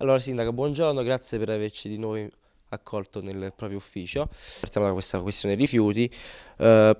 Allora Sindaco, buongiorno, grazie per averci di nuovo accolto nel proprio ufficio. Partiamo da questa questione rifiuti. Eh,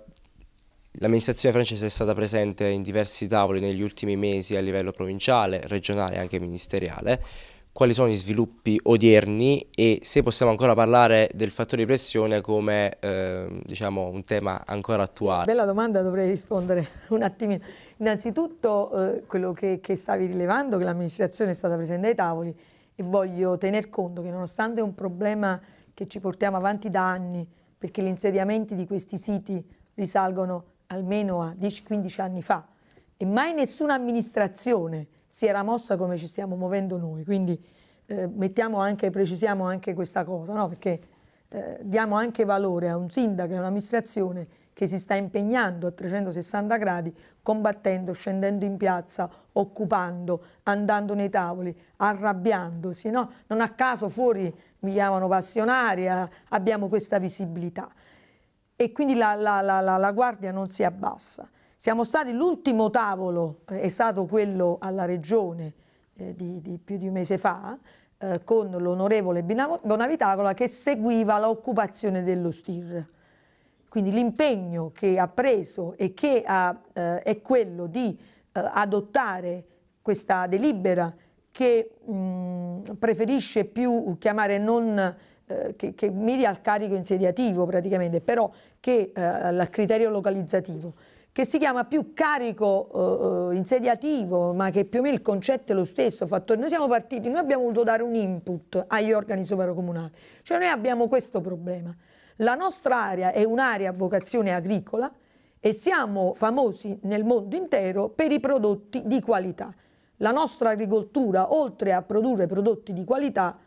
L'amministrazione francese è stata presente in diversi tavoli negli ultimi mesi a livello provinciale, regionale e anche ministeriale. Quali sono gli sviluppi odierni e se possiamo ancora parlare del fattore di pressione come eh, diciamo, un tema ancora attuale? Bella domanda, dovrei rispondere un attimino. Innanzitutto eh, quello che, che stavi rilevando, che l'amministrazione è stata presente ai tavoli, e voglio tener conto che nonostante è un problema che ci portiamo avanti da anni, perché gli insediamenti di questi siti risalgono almeno a 10-15 anni fa e mai nessuna amministrazione si era mossa come ci stiamo muovendo noi, quindi eh, mettiamo anche, precisiamo anche questa cosa, no? perché eh, diamo anche valore a un sindaco e a un'amministrazione che si sta impegnando a 360 gradi, combattendo, scendendo in piazza, occupando, andando nei tavoli, arrabbiandosi. No? Non a caso fuori mi chiamano passionaria, eh, abbiamo questa visibilità. E quindi la, la, la, la guardia non si abbassa. Siamo stati l'ultimo tavolo, eh, è stato quello alla regione eh, di, di più di un mese fa, eh, con l'onorevole Bonavitacola che seguiva l'occupazione dello STIR quindi l'impegno che ha preso e che ha, eh, è quello di eh, adottare questa delibera che mh, preferisce più chiamare non, eh, che, che miri al carico insediativo praticamente, però che eh, al criterio localizzativo, che si chiama più carico eh, insediativo, ma che più o meno il concetto è lo stesso. Fattore. Noi siamo partiti, noi abbiamo voluto dare un input agli organi sovracomunali, cioè noi abbiamo questo problema la nostra area è un'area a vocazione agricola e siamo famosi nel mondo intero per i prodotti di qualità. La nostra agricoltura, oltre a produrre prodotti di qualità,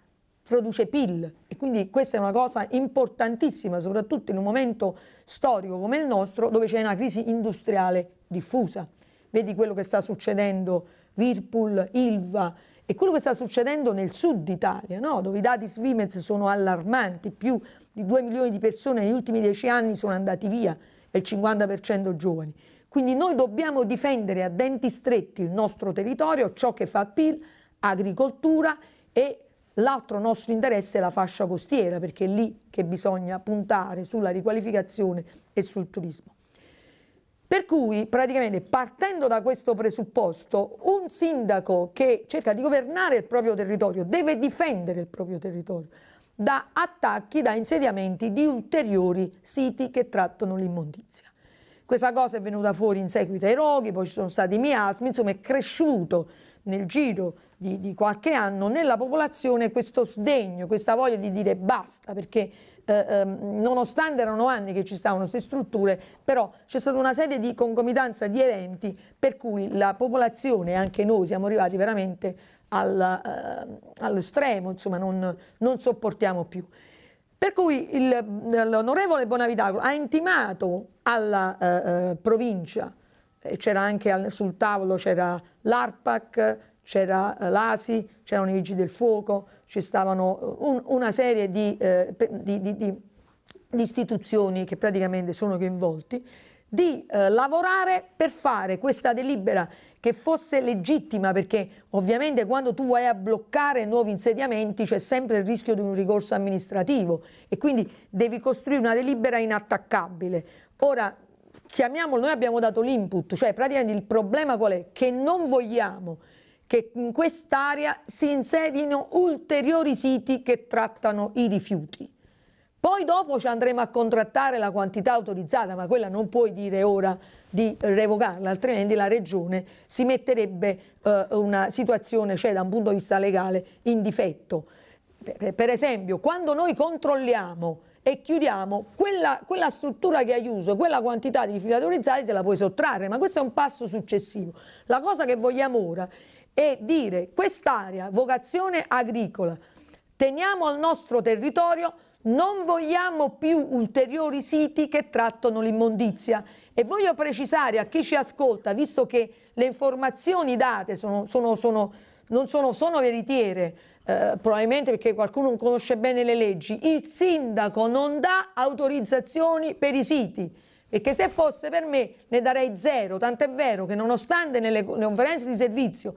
produce PIL e quindi questa è una cosa importantissima, soprattutto in un momento storico come il nostro dove c'è una crisi industriale diffusa. Vedi quello che sta succedendo, Whirlpool, Ilva, è quello che sta succedendo nel sud Italia, no? dove i dati Svimez sono allarmanti, più di 2 milioni di persone negli ultimi 10 anni sono andati via, e il 50% giovani. Quindi noi dobbiamo difendere a denti stretti il nostro territorio, ciò che fa PIL, agricoltura e l'altro nostro interesse è la fascia costiera, perché è lì che bisogna puntare sulla riqualificazione e sul turismo. Per cui praticamente partendo da questo presupposto un sindaco che cerca di governare il proprio territorio deve difendere il proprio territorio da attacchi, da insediamenti di ulteriori siti che trattano l'immondizia. Questa cosa è venuta fuori in seguito ai roghi, poi ci sono stati i miasmi, insomma è cresciuto nel giro di, di qualche anno nella popolazione questo sdegno, questa voglia di dire basta, perché eh, eh, nonostante erano anni che ci stavano queste strutture, però c'è stata una serie di concomitanza di eventi per cui la popolazione, anche noi, siamo arrivati veramente al, eh, all'estremo, insomma non, non sopportiamo più. Per cui l'onorevole Bonavitacolo ha intimato alla eh, eh provincia c'era anche sul tavolo c'era l'ARPAC, c'era eh, l'ASI, c'erano i Vigili del Fuoco, ci stavano eh, un, una serie di, eh, di, di, di, istituzioni che praticamente sono coinvolti, di eh, lavorare per fare questa delibera che fosse legittima, perché ovviamente quando tu vai a bloccare nuovi insediamenti c'è sempre il rischio di un ricorso amministrativo e quindi devi costruire una delibera inattaccabile. Ora, chiamiamolo, noi abbiamo dato l'input, cioè praticamente il problema qual è? Che non vogliamo che in quest'area si insedino ulteriori siti che trattano i rifiuti. Poi dopo ci andremo a contrattare la quantità autorizzata, ma quella non puoi dire ora di revocarla, altrimenti la Regione si metterebbe eh, una situazione, cioè da un punto di vista legale, in difetto. Per, per esempio, quando noi controlliamo e chiudiamo, quella, quella struttura che hai chiuso, quella quantità di filatorizzati te la puoi sottrarre, ma questo è un passo successivo. La cosa che vogliamo ora è dire quest'area, vocazione agricola, teniamo al nostro territorio, non vogliamo più ulteriori siti che trattano l'immondizia. E voglio precisare a chi ci ascolta, visto che le informazioni date sono, sono, sono, sono veritiere, eh, probabilmente perché qualcuno non conosce bene le leggi, il sindaco non dà autorizzazioni per i siti. Perché se fosse per me ne darei zero, tant'è vero che nonostante nelle conferenze di servizio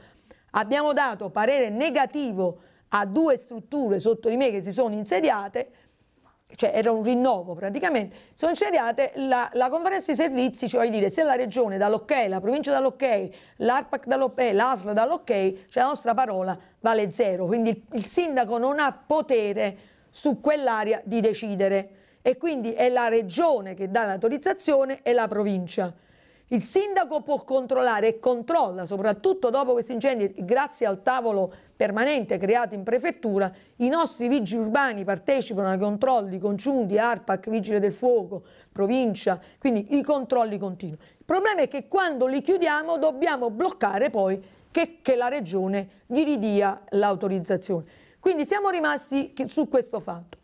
abbiamo dato parere negativo a due strutture sotto di me che si sono insediate, cioè era un rinnovo praticamente, sono insediate la, la, conferenza di servizi, cioè dire, se la regione dà l'ok, la provincia dà l'ok, l'ARPAC dà l'ok, l'ASL dà l'ok, cioè la nostra parola vale zero, quindi il, il sindaco non ha potere su quell'area di decidere e quindi è la regione che dà l'autorizzazione e la provincia. Il sindaco può controllare e controlla, soprattutto dopo questi incendi, grazie al tavolo permanente creato in prefettura, i nostri vigili urbani partecipano ai controlli congiunti, ARPAC, Vigile del Fuoco, provincia, quindi i controlli continui. Il problema è che quando li chiudiamo dobbiamo bloccare poi che, che la regione gli ridia l'autorizzazione. Quindi siamo rimasti su questo fatto.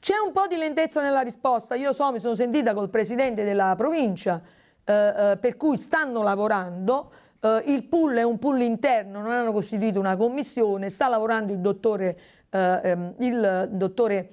C'è un po' di lentezza nella risposta, io so, mi sono sentita col presidente della provincia, eh, eh, per cui stanno lavorando, eh, il pool è un pool interno, non hanno costituito una commissione, sta lavorando il dottore, eh, ehm, il dottore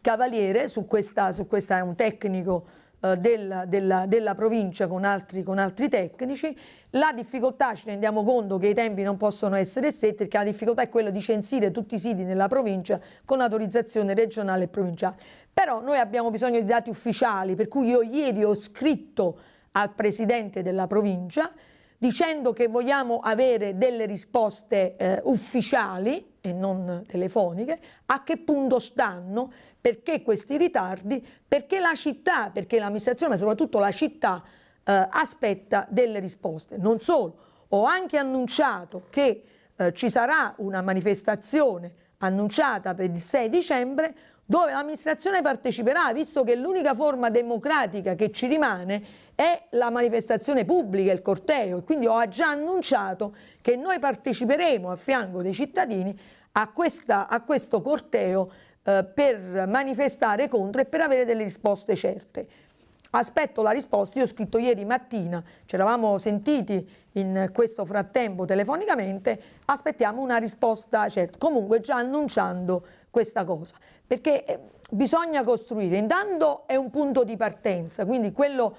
Cavaliere, su questa, su questa è un tecnico eh, della, della, della, provincia con altri, con altri tecnici. La difficoltà, ci rendiamo conto che i tempi non possono essere stretti, perché la difficoltà è quella di censire tutti i siti nella provincia con autorizzazione regionale e provinciale. Però noi abbiamo bisogno di dati ufficiali, per cui io ieri ho scritto al presidente della provincia dicendo che vogliamo avere delle risposte eh, ufficiali e non telefoniche, a che punto stanno, perché questi ritardi, perché la città, perché l'amministrazione, ma soprattutto la città eh, aspetta delle risposte. Non solo, ho anche annunciato che eh, ci sarà una manifestazione annunciata per il 6 dicembre dove l'amministrazione parteciperà, visto che l'unica forma democratica che ci rimane è la manifestazione pubblica, il corteo, e quindi ho già annunciato che noi parteciperemo a fianco dei cittadini a, questa, a questo corteo eh, per manifestare contro e per avere delle risposte certe. Aspetto la risposta, io ho scritto ieri mattina, ci eravamo sentiti in questo frattempo telefonicamente, aspettiamo una risposta certa, comunque già annunciando questa cosa, perché eh, bisogna costruire, intanto è un punto di partenza, quindi quello,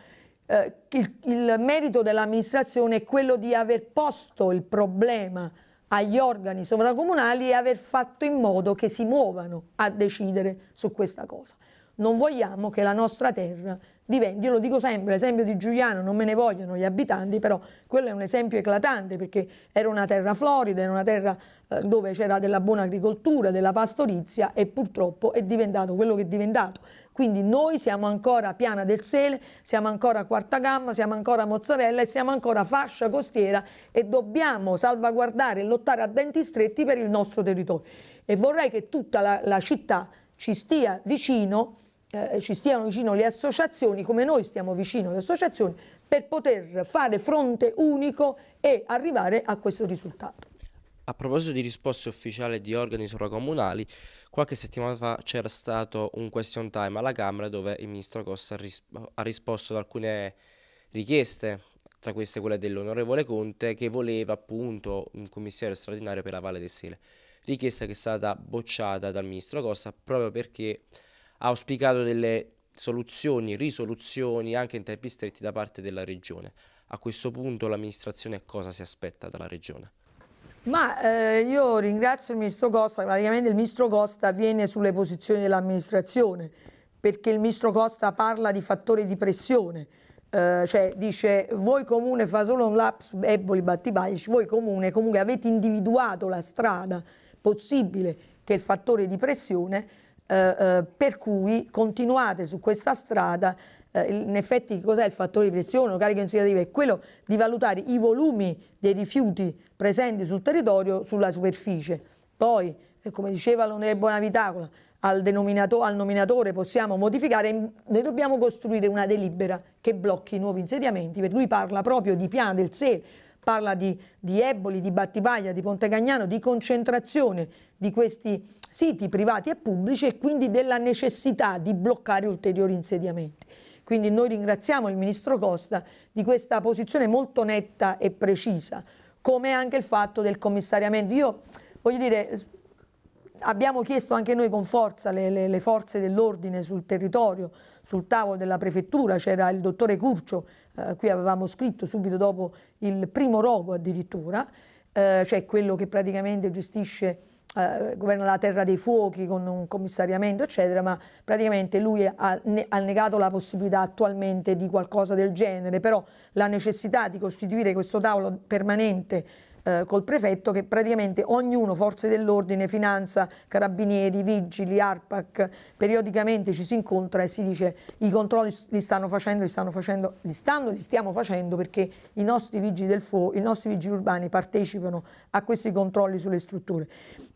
eh, il, il merito dell'amministrazione è quello di aver posto il problema agli organi sovracomunali e aver fatto in modo che si muovano a decidere su questa cosa. Non vogliamo che la nostra terra diventi, io lo dico sempre, l'esempio di Giuliano, non me ne vogliono gli abitanti, però quello è un esempio eclatante perché era una terra florida, era una terra eh, dove c'era della buona agricoltura, della pastorizia e purtroppo è diventato quello che è diventato. Quindi noi siamo ancora piana del sele, siamo ancora quarta gamma, siamo ancora mozzarella e siamo ancora fascia costiera e dobbiamo salvaguardare e lottare a denti stretti per il nostro territorio. E vorrei che tutta la, la città ci stia vicino eh, ci stiano vicino le associazioni, come noi stiamo vicino alle associazioni, per poter fare fronte unico e arrivare a questo risultato. A proposito di risposte ufficiali di organi sovracomunali, qualche settimana fa c'era stato un question time alla Camera dove il ministro Costa ha, risp ha risposto ad alcune richieste, tra queste quella dell'onorevole Conte che voleva appunto un commissario straordinario per la Valle del Sile. richiesta che è stata bocciata dal ministro Costa proprio perché ha auspicato delle soluzioni, risoluzioni anche in tempi stretti da parte della Regione. A questo punto l'amministrazione cosa si aspetta dalla Regione? Ma eh, io ringrazio il Ministro Costa, praticamente il Ministro Costa viene sulle posizioni dell'amministrazione perché il Ministro Costa parla di fattori di pressione, eh, cioè dice voi comune fa solo un laps eboli battibaici, voi comune comunque avete individuato la strada possibile che è il fattore di pressione eh, eh, per cui continuate su questa strada eh, in effetti cos'è il fattore di pressione o carica considerativa? È quello di valutare i volumi dei rifiuti presenti sul territorio sulla superficie. Poi, eh, come diceva l'onorevole Bonavitacola, al, al, nominatore possiamo modificare, noi dobbiamo costruire una delibera che blocchi i nuovi insediamenti, per lui parla proprio di piano del SE, parla di, di Eboli, di Battipaglia, di Pontecagnano, di concentrazione di questi siti privati e pubblici e quindi della necessità di bloccare ulteriori insediamenti. Quindi noi ringraziamo il Ministro Costa di questa posizione molto netta e precisa, come anche il fatto del commissariamento. Io voglio dire, abbiamo chiesto anche noi con forza le, le, le forze dell'ordine sul territorio, sul tavolo della prefettura c'era il dottore Curcio eh, qui avevamo scritto subito dopo il primo rogo addirittura, eh, cioè quello che praticamente gestisce eh, governa la terra dei fuochi con un commissariamento eccetera ma praticamente lui ha, ne, ha, negato la possibilità attualmente di qualcosa del genere però la necessità di costituire questo tavolo permanente eh, col prefetto che praticamente ognuno, forze dell'ordine, finanza, carabinieri, vigili, ARPAC, periodicamente ci si incontra e si dice i controlli li stanno facendo, li stanno facendo, li stanno, li stiamo facendo perché i nostri vigili del fuoco, i nostri vigili urbani partecipano a questi controlli sulle strutture.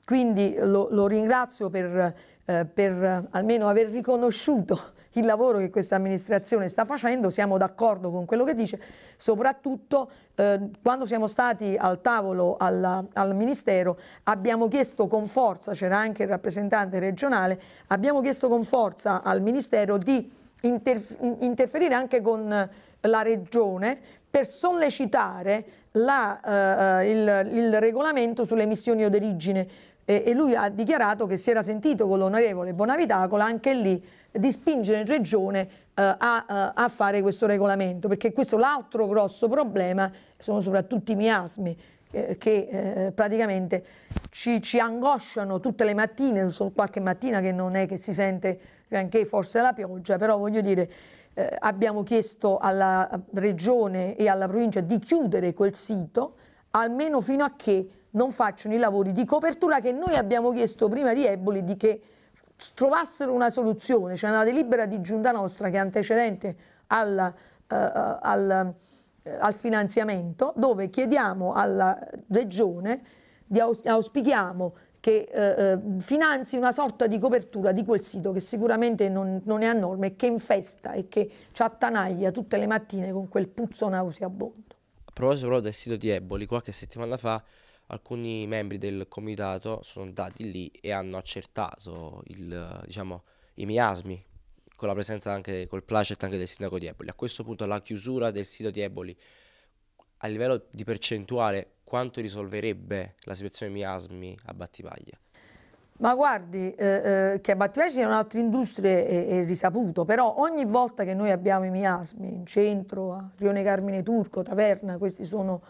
Quindi lo, lo ringrazio per, eh, per almeno aver riconosciuto il lavoro che questa amministrazione sta facendo, siamo d'accordo con quello che dice, soprattutto eh, quando siamo stati al tavolo alla, al Ministero abbiamo chiesto con forza, c'era anche il rappresentante regionale, abbiamo chiesto con forza al Ministero di interf interferire anche con la Regione per sollecitare la, eh, il, il regolamento sulle emissioni d'origine e, lui ha dichiarato che si era sentito con l'onorevole Bonavitacola, anche lì di spingere in regione eh, a, eh, a, fare questo regolamento, perché questo è l'altro grosso problema, sono soprattutto i miasmi eh, che eh, praticamente ci, ci, angosciano tutte le mattine, sono qualche mattina che non è che si sente anche forse la pioggia, però voglio dire eh, abbiamo chiesto alla regione e alla provincia di chiudere quel sito almeno fino a che non facciano i lavori di copertura che noi abbiamo chiesto prima di Eboli di che trovassero una soluzione, cioè una delibera di giunta nostra che è antecedente eh, al, uh, al, uh, al finanziamento, dove chiediamo alla Regione, di auspichiamo che uh, finanzi una sorta di copertura di quel sito che sicuramente non, non è a norma e che infesta e che ci attanaglia tutte le mattine con quel puzzo nauseabondo. A proposito però del sito di Eboli, qualche settimana fa alcuni membri del comitato sono andati lì e hanno accertato il, diciamo, i miasmi con la presenza anche col placet anche del sindaco di Eboli. A questo punto la chiusura del sito di Eboli a livello di percentuale quanto risolverebbe la situazione miasmi a Battipaglia? Ma guardi, eh, eh che a Battipaglia ci sono altre industrie è, è, risaputo, però ogni volta che noi abbiamo i miasmi in centro, a Rione Carmine Turco, Taverna, questi sono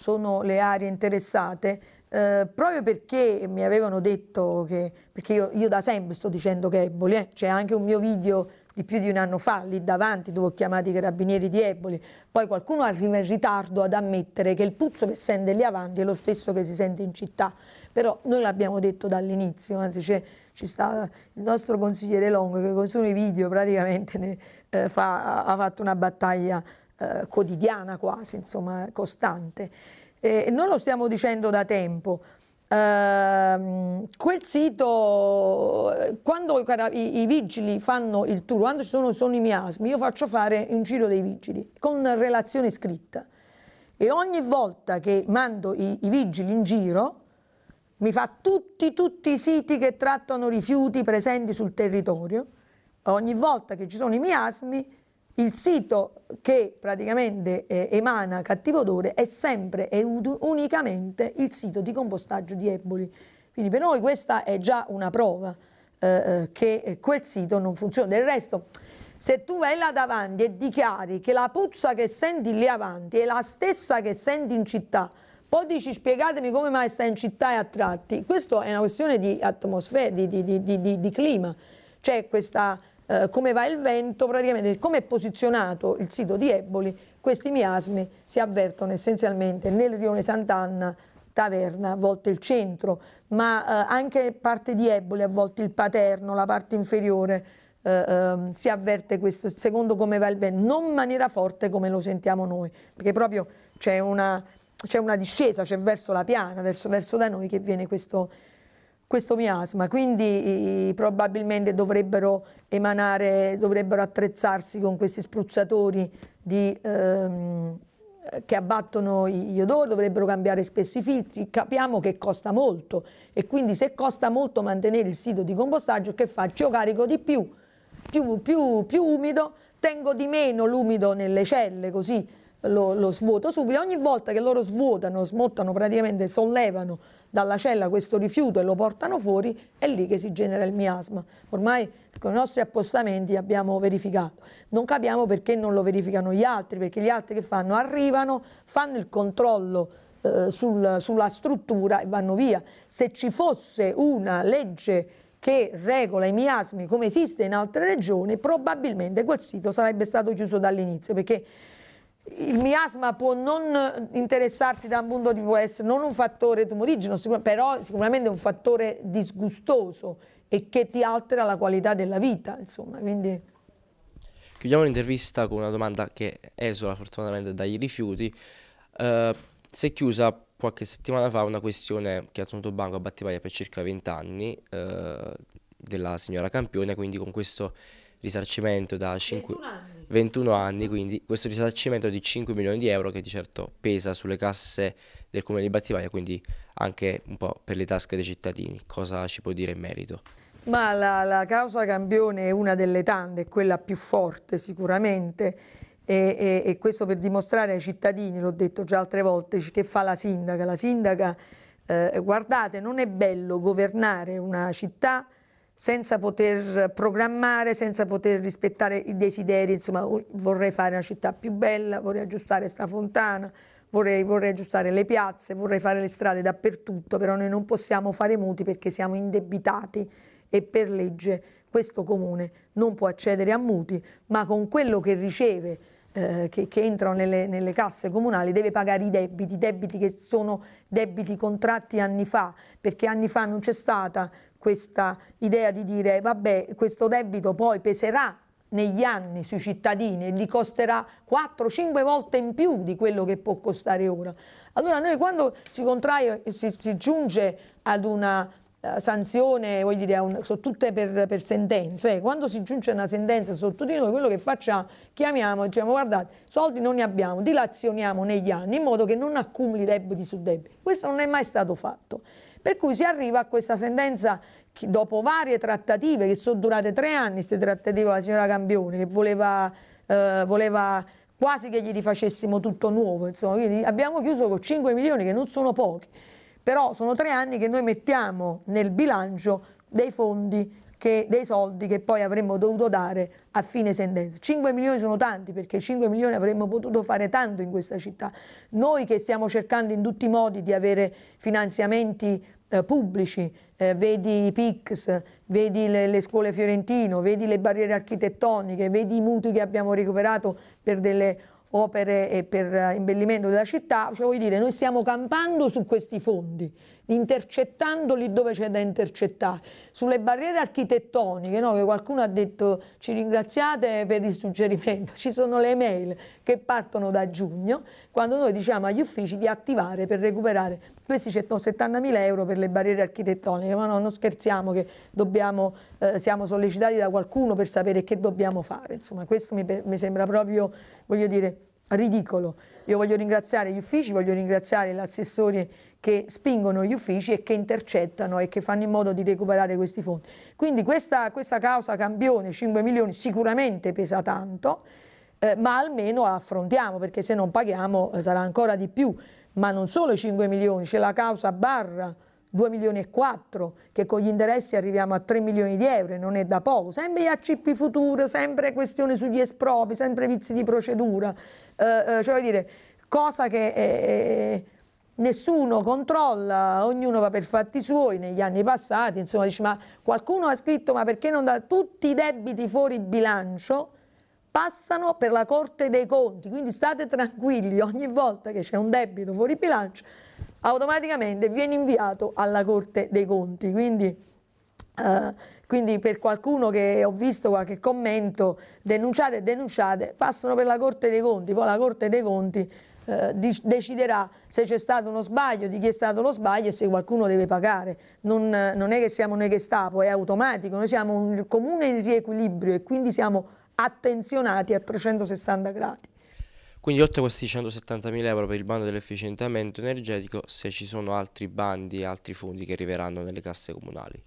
sono le aree interessate, eh, proprio perché mi avevano detto che, perché io, io da sempre sto dicendo che Eboli, eh, c'è anche un mio video di più di un anno fa lì davanti dove ho chiamato i carabinieri di Eboli, poi qualcuno arriva in ritardo ad ammettere che il puzzo che sente lì avanti è lo stesso che si sente in città, però noi l'abbiamo detto dall'inizio, anzi c'è ci sta il nostro consigliere Longo che con i suoi video praticamente ne, eh, fa, ha fatto una battaglia eh, quotidiana quasi, insomma, costante. E noi lo stiamo dicendo da tempo. Uh, quel sito, quando i, i, vigili fanno il tour, quando ci sono, sono, i miasmi, io faccio fare un giro dei vigili con relazione scritta e ogni volta che mando i, i vigili in giro mi fa tutti, tutti i siti che trattano rifiuti presenti sul territorio, ogni volta che ci sono i miasmi il sito che praticamente eh, emana cattivo odore è sempre e unicamente il sito di compostaggio di eboli. Quindi per noi questa è già una prova eh, eh che quel sito non funziona. Del resto, se tu vai là davanti e dichiari che la puzza che senti lì avanti è la stessa che senti in città, poi dici spiegatemi come mai stai in città e a tratti, questo è una questione di atmosfera, di, di, di, di clima. C'è questa eh, come va il vento, praticamente come è posizionato il sito di Eboli, questi miasmi si avvertono essenzialmente nel rione Sant'Anna, Taverna, a volte il centro, ma eh, anche parte di Eboli, a volte il paterno, la parte inferiore, Uh, uh, si avverte questo, secondo come va il vento, non in maniera forte come lo sentiamo noi, perché proprio c'è una, una, discesa, c'è verso la piana, verso, verso da noi che viene questo, questo miasma, quindi probabilmente dovrebbero emanare, dovrebbero attrezzarsi con questi spruzzatori di, ehm, che abbattono gli odori, dovrebbero cambiare spesso i filtri, capiamo che costa molto e quindi se costa molto mantenere il sito di compostaggio che faccio? Io carico di più, più, più, più umido, tengo di meno l'umido nelle celle così lo, lo svuoto subito, ogni volta che loro svuotano, smottano praticamente, sollevano dalla cella questo rifiuto e lo portano fuori, è lì che si genera il miasma. Ormai con i nostri appostamenti abbiamo verificato. Non capiamo perché non lo verificano gli altri, perché gli altri che fanno? Arrivano, fanno il controllo eh, sul, sulla struttura e vanno via. Se ci fosse una legge che regola i miasmi come esiste in altre regioni, probabilmente quel sito sarebbe stato chiuso dall'inizio, perché il miasma può non interessarti da un punto di vista, non un fattore tumorigeno, però sicuramente è un fattore disgustoso e che ti altera la qualità della vita, insomma, quindi... Chiudiamo l'intervista con una domanda che esula fortunatamente dai rifiuti. Uh, si è chiusa qualche settimana fa una questione che ha tenuto banco a Battipaglia per circa 20 anni uh, eh, della signora Campione, quindi con questo risarcimento da 5... 21 anni. 21 anni, quindi questo risarcimento di 5 milioni di euro che di certo pesa sulle casse del comune di Battivaia, quindi anche un po' per le tasche dei cittadini. Cosa ci può dire in merito? Ma la, la causa Campione è una delle tante, è quella più forte sicuramente e, e, e questo per dimostrare ai cittadini, l'ho detto già altre volte, che fa la sindaca. La sindaca, eh, guardate, non è bello governare una città senza poter programmare, senza poter rispettare i desideri, insomma vorrei fare una città più bella, vorrei aggiustare questa fontana, vorrei, vorrei aggiustare le piazze, vorrei fare le strade dappertutto, però noi non possiamo fare muti perché siamo indebitati e per legge questo comune non può accedere a muti, ma con quello che riceve eh, che, che, entrano nelle, nelle, casse comunali deve pagare i debiti, debiti che sono debiti contratti anni fa, perché anni fa non c'è stata questa idea di dire vabbè questo debito poi peserà negli anni sui cittadini e li costerà 4-5 volte in più di quello che può costare ora. Allora noi quando si, contrae, si, si giunge ad una eh, sanzione, voglio dire, un, sono tutte per, per sentenze, eh, quando si giunge a una sentenza sotto di noi, quello che facciamo, chiamiamo e diciamo guardate, soldi non ne abbiamo, dilazioniamo negli anni in modo che non accumuli debiti su debiti. Questo non è mai stato fatto. Per cui si arriva a questa sentenza che dopo varie trattative che sono durate tre anni, queste trattative la signora Campione che voleva, eh, voleva quasi che gli rifacessimo tutto nuovo, insomma, quindi abbiamo chiuso con 5 milioni che non sono pochi, però sono tre anni che noi mettiamo nel bilancio dei fondi che, dei soldi che poi avremmo dovuto dare a fine sentenza. 5 milioni sono tanti perché 5 milioni avremmo potuto fare tanto in questa città. Noi che stiamo cercando in tutti i modi di avere finanziamenti eh, pubblici, eh, vedi i PICS, vedi le, le, scuole fiorentino, vedi le barriere architettoniche, vedi i mutui che abbiamo recuperato per delle opere e per imbellimento eh, della città, cioè vuol dire noi stiamo campando su questi fondi intercettandoli dove c'è da intercettare. Sulle barriere architettoniche, no? che qualcuno ha detto ci ringraziate per il suggerimento, ci sono le mail che partono da giugno, quando noi diciamo agli uffici di attivare per recuperare questi 70.000 euro per le barriere architettoniche, ma no, non scherziamo che dobbiamo, eh, siamo sollecitati da qualcuno per sapere che dobbiamo fare, insomma questo mi, mi sembra proprio, voglio dire, ridicolo. Io voglio ringraziare gli uffici, voglio ringraziare l'assessore che spingono gli uffici e che intercettano e che fanno in modo di recuperare questi fondi. Quindi questa, questa causa campione 5 milioni sicuramente pesa tanto, eh, ma almeno la affrontiamo perché se non paghiamo eh, sarà ancora di più. Ma non solo i 5 milioni, c'è la causa barra 2 milioni e 4, che con gli interessi arriviamo a 3 milioni di euro, non è da poco. Sempre gli ACP Future, sempre questione sugli espropri, sempre vizi di procedura. Eh, eh, cioè dire, cosa che eh, eh, nessuno controlla, ognuno va per fatti suoi negli anni passati, insomma dice ma qualcuno ha scritto ma perché non da tutti i debiti fuori bilancio passano per la Corte dei Conti, quindi state tranquilli, ogni volta che c'è un debito fuori bilancio automaticamente viene inviato alla Corte dei Conti, quindi eh, quindi per qualcuno che ho visto qualche commento, denunciate e denunciate, passano per la Corte dei Conti, poi la Corte dei Conti eh, deciderà se c'è stato uno sbaglio, di chi è stato lo sbaglio e se qualcuno deve pagare. Non, non è che siamo noi che stiamo, è automatico, noi siamo un comune in riequilibrio e quindi siamo attenzionati a 360 gradi. Quindi oltre a questi 170.000 euro per il bando dell'efficientamento energetico, se ci sono altri bandi e altri fondi che arriveranno nelle casse comunali?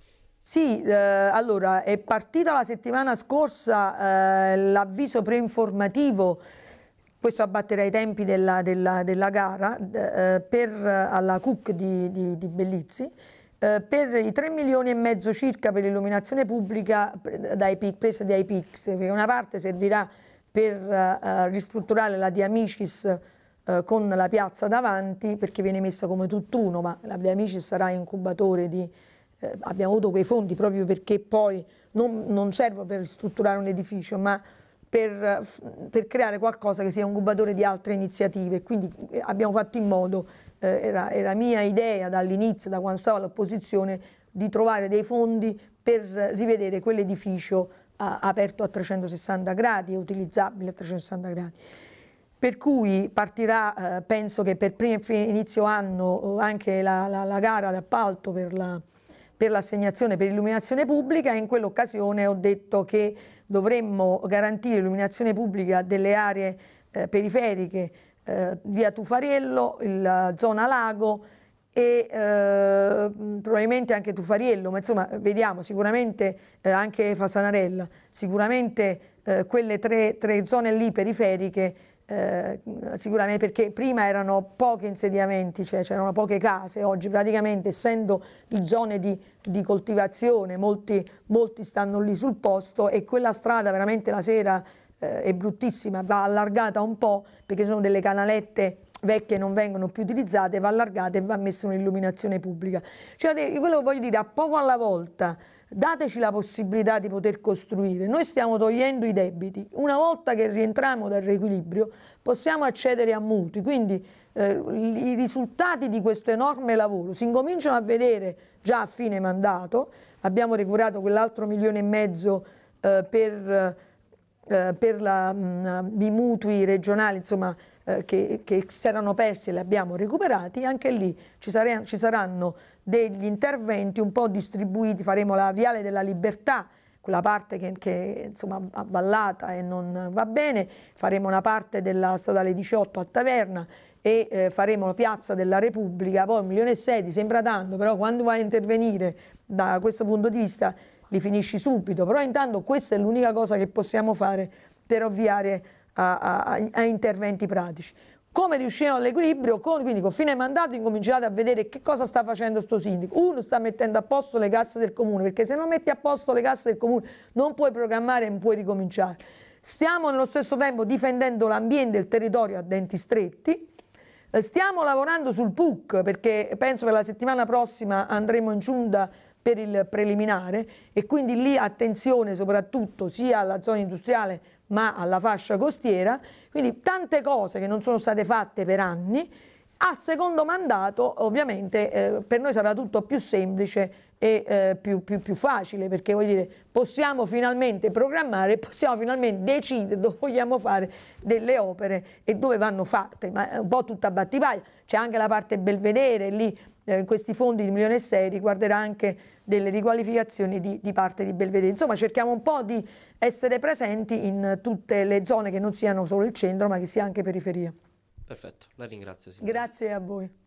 Sì, eh, allora è partito la settimana scorsa eh, l'avviso preinformativo, questo abbatterà i tempi della, della, della gara, eh, per, alla CUC di, di, di Bellizzi, eh, per i 3 milioni e mezzo circa per l'illuminazione pubblica dai PIC, presa dai PIX, che una parte servirà per eh, eh, ristrutturare la Diamicis con la piazza davanti, perché viene messa come tutt'uno, ma la Diamicis sarà incubatore di eh, abbiamo avuto quei fondi proprio perché poi non, non servono per strutturare un edificio, ma per, per, creare qualcosa che sia un cubatore di altre iniziative. Quindi eh, abbiamo fatto in modo, eh, era, era, mia idea dall'inizio, da quando stavo all'opposizione, di trovare dei fondi per rivedere quell'edificio aperto a 360 gradi e utilizzabile a 360 gradi. Per cui partirà, eh, penso che per primo inizio anno, eh, anche la, la, la gara d'appalto per la, per l'assegnazione per illuminazione pubblica e in quell'occasione ho detto che dovremmo garantire l'illuminazione pubblica delle aree eh, periferiche, eh, via Tufariello, il, eh, zona Lago e eh, probabilmente anche Tufariello, ma insomma vediamo sicuramente eh, anche Fasanarella, sicuramente eh, quelle tre, tre zone lì periferiche eh, sicuramente perché prima erano pochi insediamenti, cioè c'erano poche case, oggi praticamente essendo zone di, di coltivazione molti, molti, stanno lì sul posto e quella strada veramente la sera eh, è bruttissima, va allargata un po' perché sono delle canalette vecchie non vengono più utilizzate, va allargata e va messa un'illuminazione pubblica. Cioè, quello che voglio dire, a poco alla volta, dateci la possibilità di poter costruire. Noi stiamo togliendo i debiti, una volta che rientriamo dal riequilibrio possiamo accedere a mutui, quindi eh, i risultati di questo enorme lavoro si incominciano a vedere già a fine mandato, abbiamo recuperato quell'altro milione e mezzo eh, per, eh, per la, mh, i mutui regionali, insomma eh, che, che si erano persi e li abbiamo recuperati, anche lì ci, sare, ci saranno degli interventi un po' distribuiti, faremo la Viale della Libertà, quella parte che, che insomma avvallata e non va bene, faremo una parte della Stradale 18 a Taverna e eh, faremo la piazza della Repubblica, poi un milione e sei ti sembra tanto, però quando vai a intervenire da questo punto di vista li finisci subito, però intanto questa è l'unica cosa che possiamo fare per ovviare a, a, a interventi pratici come riusciamo all'equilibrio, con, quindi con fine mandato incominciate a vedere che cosa sta facendo sto sindaco. Uno sta mettendo a posto le casse del comune, perché se non metti a posto le casse del comune non puoi programmare e non puoi ricominciare. Stiamo nello stesso tempo difendendo l'ambiente e il territorio a denti stretti, eh, stiamo lavorando sul PUC perché penso che la settimana prossima andremo in giunta per il preliminare e quindi lì attenzione soprattutto sia alla zona industriale ma alla fascia costiera, quindi tante cose che non sono state fatte per anni. Al secondo mandato ovviamente eh, per noi sarà tutto più semplice e eh, più, più, più, facile perché vuol dire possiamo finalmente programmare, possiamo finalmente decidere dove vogliamo fare delle opere e dove vanno fatte, ma è un po' tutta battipaglia, c'è anche la parte belvedere lì eh, questi fondi di 1 milione riguarderà anche delle riqualificazioni di, di, parte di Belvedere. Insomma cerchiamo un po' di essere presenti in tutte le zone che non siano solo il centro ma che sia anche periferia. Perfetto, la ringrazio. Signora. Grazie a voi.